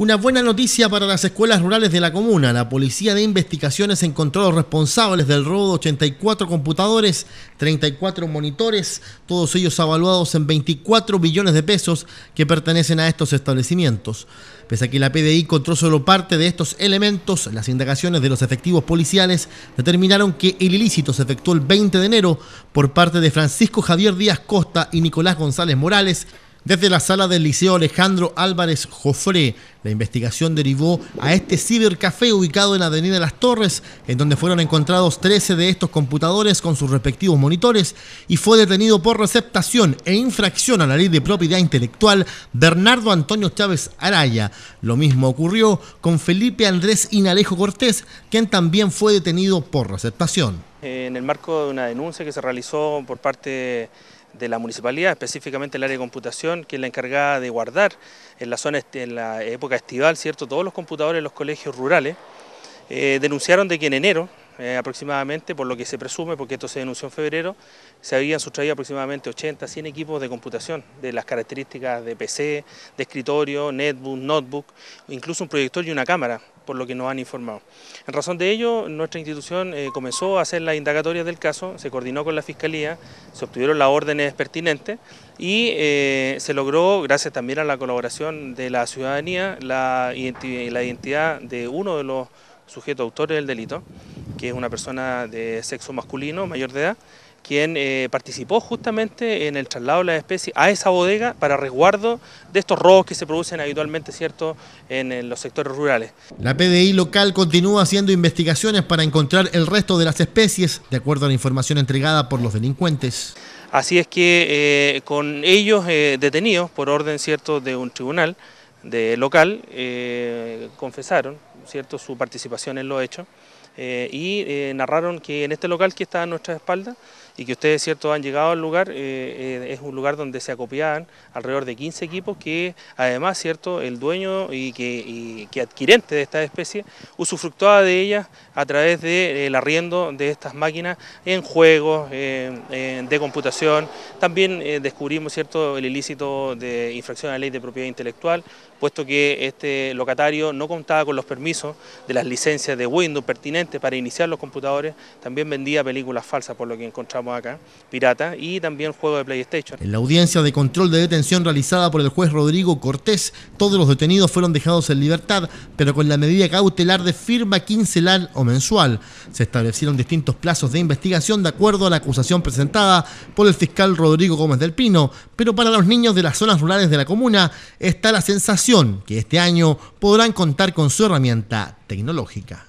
Una buena noticia para las escuelas rurales de la comuna. La Policía de Investigaciones encontró los responsables del robo de 84 computadores, 34 monitores, todos ellos avaluados en 24 billones de pesos que pertenecen a estos establecimientos. Pese a que la PDI encontró solo parte de estos elementos, las indagaciones de los efectivos policiales determinaron que el ilícito se efectuó el 20 de enero por parte de Francisco Javier Díaz Costa y Nicolás González Morales, desde la sala del Liceo Alejandro Álvarez Jofré, la investigación derivó a este cibercafé ubicado en la Avenida Las Torres, en donde fueron encontrados 13 de estos computadores con sus respectivos monitores y fue detenido por receptación e infracción a la ley de propiedad intelectual Bernardo Antonio Chávez Araya. Lo mismo ocurrió con Felipe Andrés Inalejo Cortés, quien también fue detenido por receptación. En el marco de una denuncia que se realizó por parte de de la municipalidad, específicamente el área de computación, que es la encargada de guardar en la zona en la época estival, cierto, todos los computadores de los colegios rurales, eh, denunciaron de que en enero eh, aproximadamente, por lo que se presume, porque esto se denunció en febrero, se habían sustraído aproximadamente 80, 100 equipos de computación, de las características de PC, de escritorio, netbook, notebook, incluso un proyector y una cámara, por lo que nos han informado. En razón de ello, nuestra institución eh, comenzó a hacer las indagatorias del caso, se coordinó con la Fiscalía, se obtuvieron las órdenes pertinentes y eh, se logró, gracias también a la colaboración de la ciudadanía, la identidad de uno de los sujetos autores del delito que es una persona de sexo masculino, mayor de edad, quien eh, participó justamente en el traslado de la especie a esa bodega para resguardo de estos robos que se producen habitualmente ¿cierto? En, los sectores rurales. La PDI local continúa haciendo investigaciones para encontrar el resto de las especies, de acuerdo a la información entregada por los delincuentes. Así es que eh, con ellos eh, detenidos por orden cierto de un tribunal de local, confesaron cierto su participación en los hechos. Eh, y eh, narraron que en este local que está a nuestra espalda y que ustedes cierto han llegado al lugar, eh, eh, es un lugar donde se acopiaban alrededor de 15 equipos que además cierto el dueño y que, adquirente de esta especie usufructuaba de ellas a través del eh, arriendo de estas máquinas en juegos, de computación, también descubrimos cierto el ilícito de infracción a la ley de propiedad intelectual, puesto que este locatario no contaba con los permisos de las licencias de Windows pertinentes para iniciar los computadores, también vendía películas falsas, por lo que encontramos pirata, y también juego de PlayStation. En la audiencia de control de detención realizada por el juez Rodrigo Cortés, todos los detenidos fueron dejados en libertad, pero con la medida cautelar de firma quincelar o mensual. Se establecieron distintos plazos de investigación de acuerdo a la acusación presentada por el fiscal Rodrigo Gómez del Pino, pero para los niños de las zonas rurales de la comuna está la sensación que este año podrán contar con su herramienta tecnológica.